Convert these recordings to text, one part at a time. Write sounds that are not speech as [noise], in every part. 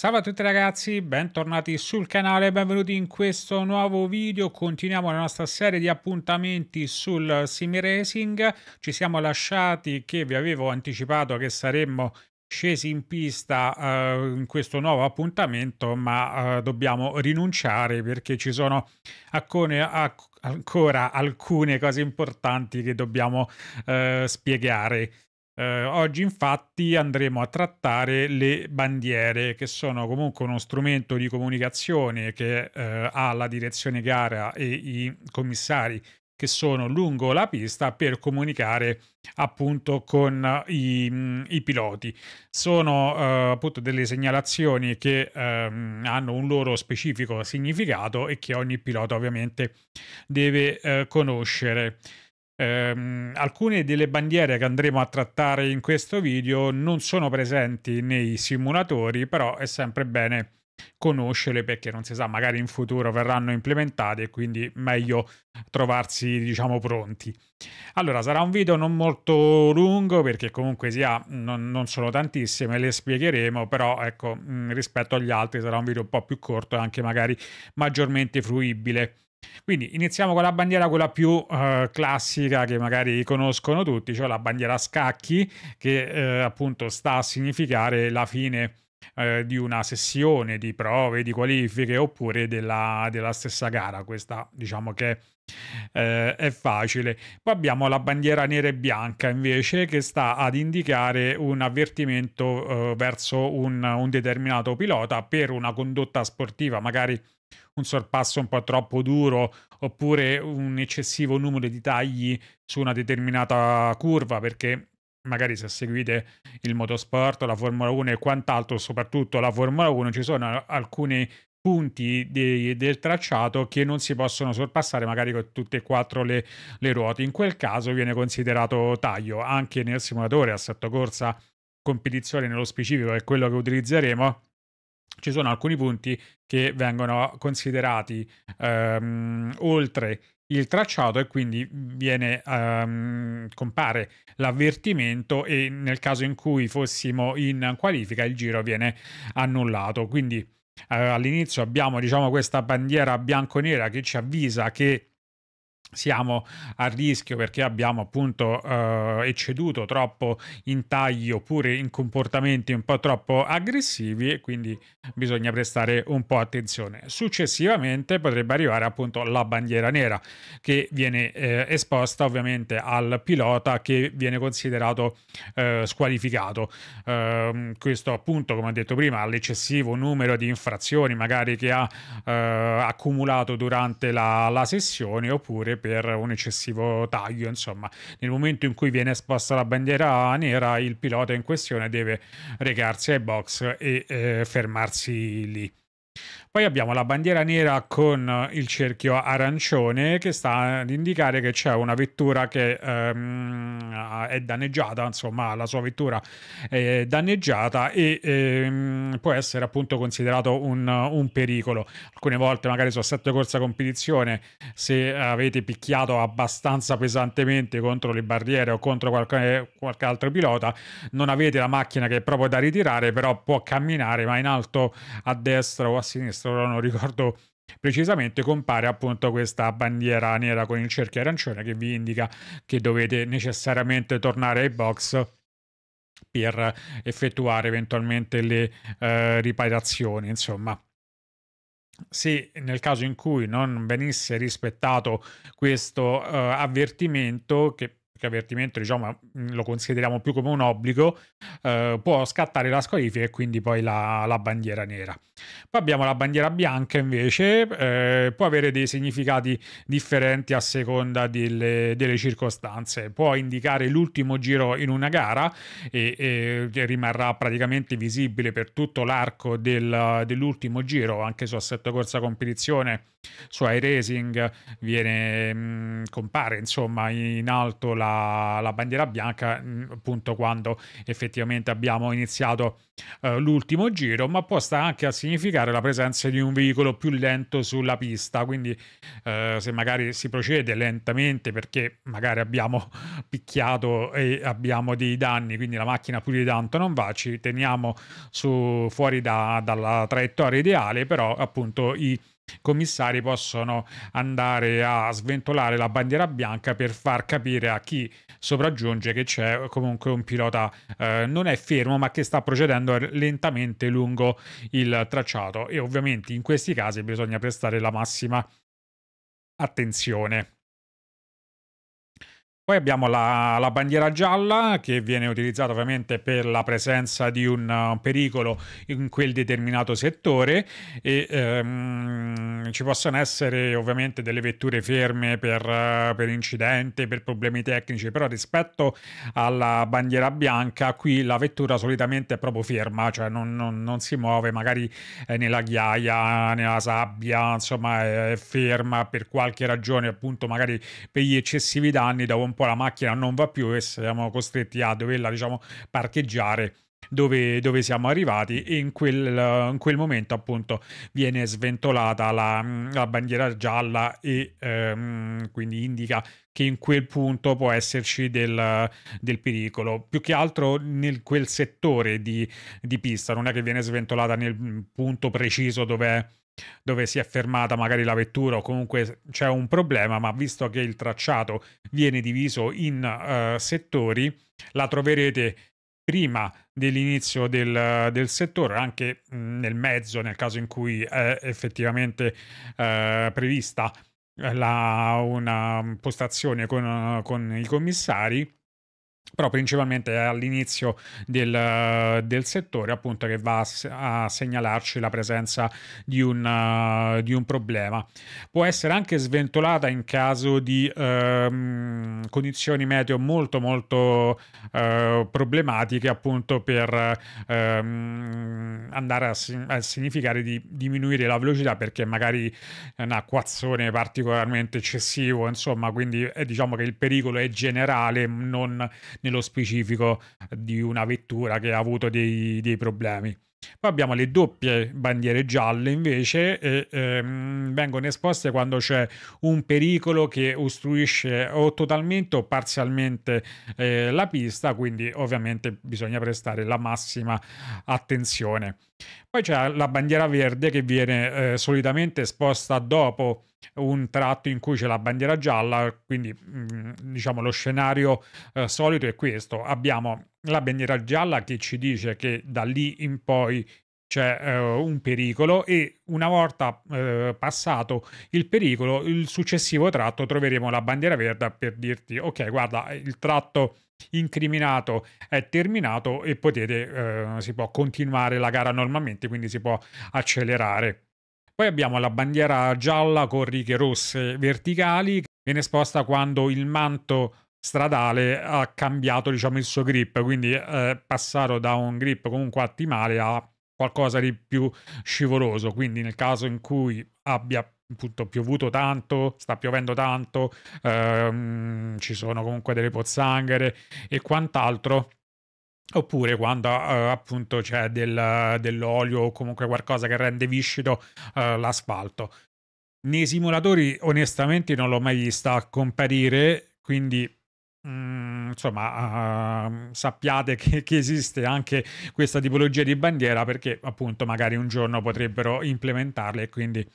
Salve a tutti ragazzi, bentornati sul canale benvenuti in questo nuovo video. Continuiamo la nostra serie di appuntamenti sul sim racing. Ci siamo lasciati che vi avevo anticipato che saremmo scesi in pista uh, in questo nuovo appuntamento, ma uh, dobbiamo rinunciare perché ci sono alcune, ac ancora alcune cose importanti che dobbiamo uh, spiegare. Eh, oggi infatti andremo a trattare le bandiere che sono comunque uno strumento di comunicazione che eh, ha la direzione gara e i commissari che sono lungo la pista per comunicare appunto con eh, i, mm, i piloti. Sono eh, appunto delle segnalazioni che ehm, hanno un loro specifico significato e che ogni pilota ovviamente deve eh, conoscere. Ehm, alcune delle bandiere che andremo a trattare in questo video non sono presenti nei simulatori, però è sempre bene conoscerle perché non si sa, magari in futuro verranno implementate e quindi meglio trovarsi, diciamo, pronti. Allora, sarà un video non molto lungo perché comunque sia, non, non sono tantissime, le spiegheremo, però ecco, mm, rispetto agli altri sarà un video un po' più corto e anche magari maggiormente fruibile. Quindi iniziamo con la bandiera quella più eh, classica che magari conoscono tutti, cioè la bandiera a scacchi che eh, appunto sta a significare la fine eh, di una sessione di prove, di qualifiche oppure della, della stessa gara. Questa diciamo che eh, è facile. Poi abbiamo la bandiera nera e bianca invece che sta ad indicare un avvertimento eh, verso un, un, determinato pilota per una condotta sportiva magari un sorpasso un po' troppo duro oppure un eccessivo numero di tagli su una determinata curva perché magari se seguite il motorsport, la Formula 1 e quant'altro, soprattutto la Formula 1, ci sono alcuni punti di, del tracciato che non si possono sorpassare magari con tutte e quattro le, le ruote. In quel caso viene considerato taglio anche nel simulatore assetto corsa competizione nello specifico è quello che utilizzeremo ci sono alcuni punti che vengono considerati um, oltre il tracciato e quindi viene, um, compare l'avvertimento e nel caso in cui fossimo in qualifica il giro viene annullato. Quindi uh, all'inizio abbiamo diciamo, questa bandiera bianco-nera che ci avvisa che siamo a rischio perché abbiamo appunto eh, ecceduto troppo in tagli oppure in comportamenti un po' troppo aggressivi e quindi bisogna prestare un po' attenzione. Successivamente potrebbe arrivare appunto la bandiera nera che viene eh, esposta ovviamente al pilota che viene considerato eh, squalificato. Ehm, questo appunto, come ho detto prima, all'eccessivo numero di infrazioni magari che ha eh, accumulato durante la, la sessione oppure per un eccessivo taglio. Insomma, nel momento in cui viene esposta la bandiera nera, il pilota in questione deve recarsi ai box e eh, fermarsi lì. Poi abbiamo la bandiera nera con eh, il cerchio arancione che sta ad indicare che c'è una vettura che ehm, è danneggiata, insomma la sua vettura è eh, danneggiata e ehm, può essere appunto considerato un, un, pericolo. Alcune volte magari su assetto corsa competizione se avete picchiato abbastanza pesantemente contro le barriere o contro qualche, qualche altro pilota non avete la macchina che è proprio da ritirare però può camminare ma in alto a destra o a sinistra, ora non ricordo precisamente, compare appunto questa bandiera nera con il cerchio arancione che vi indica che dovete necessariamente tornare ai box per effettuare eventualmente le eh, riparazioni, insomma se nel caso in cui non venisse rispettato questo uh, avvertimento, che che avvertimento diciamo, mm, lo consideriamo più come un obbligo, eh, può scattare la squalifica e quindi poi la, la, bandiera nera. Poi abbiamo la bandiera bianca invece, eh, può avere dei significati differenti a seconda delle, delle, circostanze, può indicare l'ultimo giro in una gara e, e rimarrà praticamente visibile per tutto l'arco del, dell'ultimo giro, anche su assetto corsa competizione, su iRacing viene, mh, mm, compare insomma in alto la la, bandiera bianca mm, appunto quando effettivamente abbiamo iniziato eh, l'ultimo giro, ma può stare anche a significare la presenza di un veicolo più lento sulla pista, quindi eh, se magari si procede lentamente perché magari abbiamo [laughs] picchiato e abbiamo dei danni, quindi la macchina più di tanto non va, ci teniamo su, fuori da, dalla traiettoria ideale, però appunto i commissari possono andare a sventolare la bandiera bianca per far capire a chi sopraggiunge che c'è comunque un pilota eh, non è fermo ma che sta procedendo lentamente lungo il tracciato e ovviamente in questi casi bisogna prestare la massima attenzione. Poi abbiamo la, la, bandiera gialla che viene utilizzata ovviamente per la presenza di un, un pericolo in quel determinato settore e ehm, ci possono essere ovviamente delle vetture ferme per, per, incidente, per problemi tecnici, però rispetto alla bandiera bianca qui la vettura solitamente è proprio ferma, cioè non, non, non si muove magari eh, nella ghiaia, nella sabbia, insomma è, è ferma per qualche ragione appunto magari per gli eccessivi danni da un poi la macchina non va più e siamo costretti a doverla diciamo, parcheggiare dove, dove, siamo arrivati e in quel, in quel, momento appunto viene sventolata la, la bandiera gialla e ehm, quindi indica che in quel punto può esserci del, del pericolo. Più che altro nel quel settore di, di, pista, non è che viene sventolata nel punto preciso dove è dove si è fermata magari la vettura o comunque c'è un problema, ma visto che il tracciato viene diviso in uh, settori, la troverete prima dell'inizio del, del settore, anche mh, mm, nel mezzo, nel caso in cui è effettivamente uh, prevista eh, la, una postazione con, con i commissari però principalmente è all'inizio del, del, settore appunto che va a, a segnalarci la presenza di un, uh, di un, problema. Può essere anche sventolata in caso di uh, condizioni meteo molto molto uh, problematiche appunto per ehm, andare a, a, significare di diminuire la velocità perché magari è un acquazzone particolarmente eccessivo insomma quindi eh, diciamo che il pericolo è generale non nello specifico di una vettura che ha avuto dei, dei problemi. Poi abbiamo le doppie bandiere gialle invece e, ehm, vengono esposte quando c'è un pericolo che ostruisce o totalmente o parzialmente eh, la pista, quindi ovviamente bisogna prestare la massima attenzione. Poi c'è la bandiera verde che viene eh, solitamente esposta dopo un tratto in cui c'è la bandiera gialla, quindi mh, mm, diciamo lo scenario eh, solito è questo. Abbiamo la bandiera gialla che ci dice che da lì in poi c'è eh, un pericolo e una volta eh, passato il pericolo, il successivo tratto troveremo la bandiera verde per dirti ok, guarda, il tratto incriminato è terminato e potete, eh, si può continuare la gara normalmente, quindi si può accelerare. Poi abbiamo la bandiera gialla con righe rosse verticali, che viene esposta quando il manto stradale ha cambiato diciamo, il suo grip, quindi eh, passato da un grip comunque attimale a qualcosa di più scivoloso, quindi nel caso in cui abbia appunto piovuto tanto, sta piovendo tanto, ehm, ci sono comunque delle pozzanghere e quant'altro. Oppure quando eh, appunto c'è del, dell'olio o comunque qualcosa che rende viscido eh, l'asfalto. Nei simulatori onestamente non l'ho mai vista comparire, quindi Mm, insomma, uh, sappiate che, che, esiste anche questa tipologia di bandiera perché appunto magari un giorno potrebbero implementarle e quindi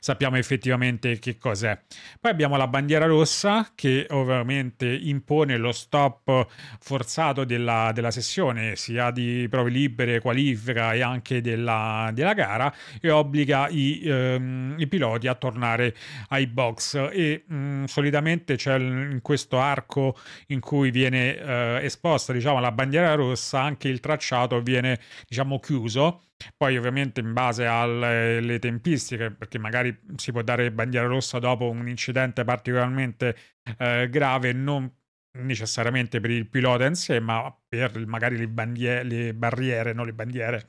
sappiamo effettivamente che cos'è. Poi abbiamo la bandiera rossa che ovviamente impone lo stop forzato della, della sessione sia di prove libere, qualifica e anche della, della gara e obbliga i, um, i, piloti a tornare ai box e um, solitamente c'è in questo arco in cui viene eh, esposta diciamo, la bandiera rossa, anche il tracciato viene diciamo, chiuso. Poi ovviamente in base alle tempistiche, perché magari si può dare bandiera rossa dopo un incidente particolarmente eh, grave, non necessariamente per il pilota in sé, ma per magari le, bandiere, le barriere, non le bandiere,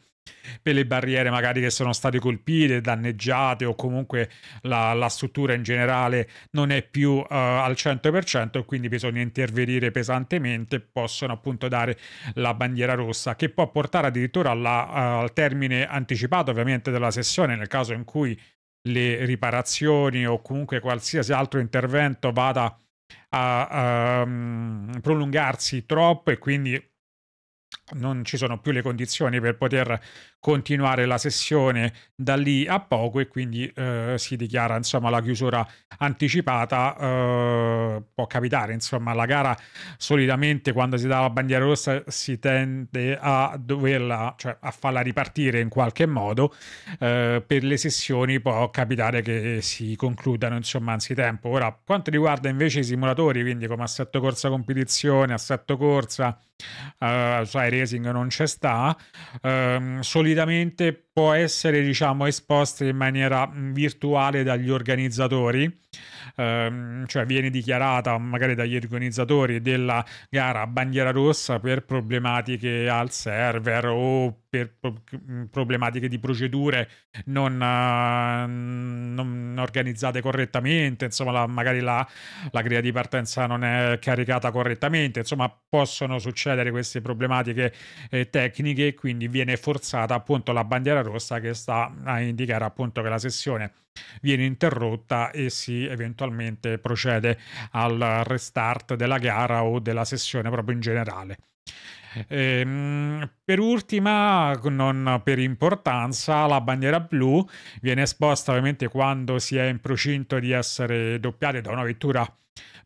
per le barriere magari che sono state colpite, danneggiate o comunque la, la struttura in generale non è più uh, al 100% e quindi bisogna intervenire pesantemente, possono appunto dare la bandiera rossa che può portare addirittura alla, uh, al termine anticipato ovviamente della sessione nel caso in cui le riparazioni o comunque qualsiasi altro intervento vada a, a um, ehm, prolungarsi troppo e quindi non ci sono più le condizioni per poter continuare la sessione da lì a poco e quindi eh, si dichiara insomma la chiusura anticipata eh, può capitare insomma la gara solitamente quando si dà la bandiera rossa si tende a doverla cioè a farla ripartire in qualche modo eh, per le sessioni può capitare che si concludano insomma anzitempo ora quanto riguarda invece i simulatori quindi come assetto corsa competizione assetto corsa eh, sai cioè racing non c'è sta ehm, solitamente solitamente può essere diciamo esposta in maniera virtuale dagli organizzatori ehm, cioè viene dichiarata magari dagli organizzatori della gara a bandiera rossa per problematiche al server o per pro- problematiche di procedure non, eh, non organizzate correttamente insomma la, magari la, la grida di partenza non è caricata correttamente insomma possono succedere queste problematiche eh, tecniche quindi viene forzata appunto la bandiera rossa che sta a indicare appunto che la sessione viene interrotta e si eventualmente procede al restart della gara o della sessione proprio in generale. Ehm, per ultima, non per importanza, la bandiera blu viene esposta ovviamente quando si è in procinto di essere doppiate da una vettura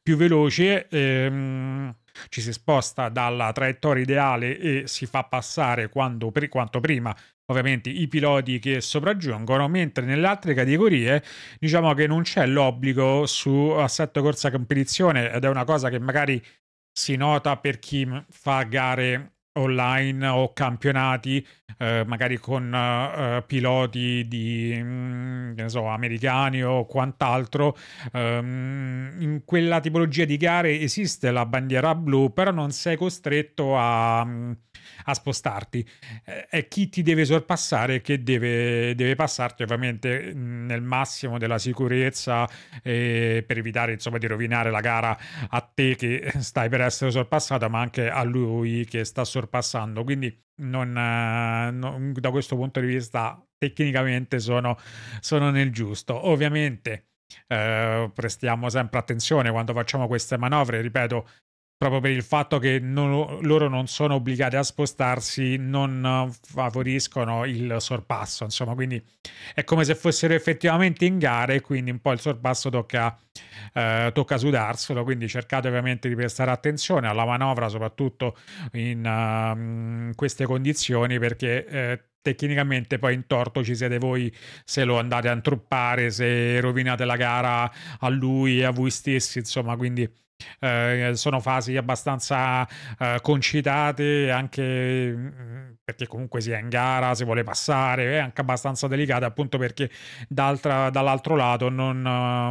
più veloce. Ehm, ci si sposta dalla traiettoria ideale e si fa passare quando, per quanto prima ovviamente i piloti che sopraggiungono, mentre nelle altre categorie diciamo che non c'è l'obbligo su assetto corsa competizione ed è una cosa che magari si nota per chi fa gare online o campionati, eh, magari con eh, piloti di, mh, mm, so, americani o quant'altro. Um, in quella tipologia di gare esiste la bandiera blu, però non sei costretto a... Mh, mm, a spostarti. Eh, è chi ti deve sorpassare che deve, deve passarti ovviamente nel massimo della sicurezza eh, per evitare insomma, di rovinare la gara a te che stai per essere sorpassato, ma anche a lui che sta sorpassando. Quindi non, eh, non, da questo punto di vista tecnicamente sono, sono nel giusto. Ovviamente. Eh, prestiamo sempre attenzione quando facciamo queste manovre, ripeto, proprio per il fatto che non, loro non sono obbligati a spostarsi, non eh, favoriscono il sorpasso. Insomma, quindi è come se fossero effettivamente in gara e quindi un po' il sorpasso tocca, eh, tocca sudarselo. Quindi cercate ovviamente di prestare attenzione alla manovra, soprattutto in, uh, queste condizioni, perché eh, tecnicamente poi in torto ci siete voi se lo andate a intruppare, se rovinate la gara a lui e a voi stessi, insomma, quindi eh, sono fasi abbastanza eh, concitate, anche mm, perché comunque si è in gara, si vuole passare, è anche abbastanza delicata appunto perché dall'altro lato non,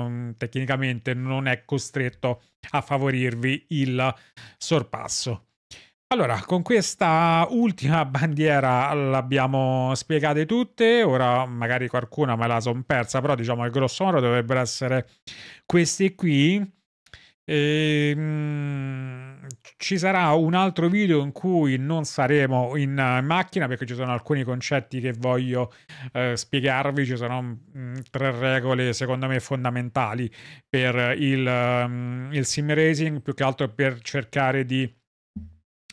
mm, tecnicamente non è costretto a favorirvi il sorpasso. Allora, con questa ultima bandiera l'abbiamo spiegate tutte, ora magari qualcuna me la son persa, però diciamo che grosso modo dovrebbero essere queste qui. E, ehm, mh, ci sarà un altro video in cui non saremo in uh, macchina perché ci sono alcuni concetti che voglio uh, spiegarvi, ci sono mh, mm, tre regole secondo me fondamentali per il, um, il sim racing, più che altro per cercare di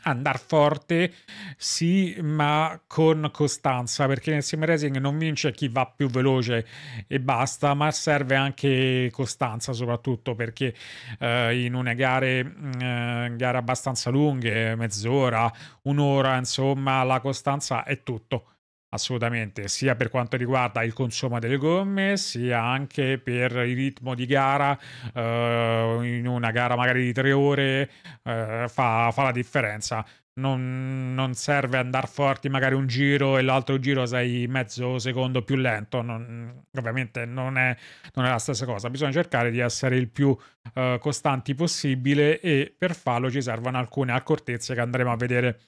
andare forte, sì, ma con costanza, perché nel sim racing non vince chi va più veloce e basta, ma serve anche costanza soprattutto perché eh, in una gare, eh, gare abbastanza lunghe, mezz'ora, un'ora, insomma, la costanza è tutto. Assolutamente, sia per quanto riguarda il consumo delle gomme, sia anche per il ritmo di gara, eh, in una gara magari di tre ore eh, fa, fa, la differenza. Non, non, serve andare forti magari un giro e l'altro giro sei mezzo secondo più lento, non, ovviamente non è, non è, la stessa cosa, bisogna cercare di essere il più eh, costanti possibile e per farlo ci servono alcune accortezze che andremo a vedere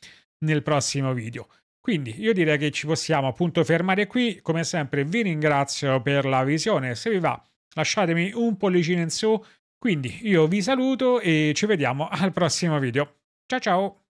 nel prossimo video. Quindi io direi che ci possiamo appunto fermare qui, come sempre vi ringrazio per la visione, se vi va lasciatemi un pollicino in su, quindi io vi saluto e ci vediamo al prossimo video. Ciao ciao!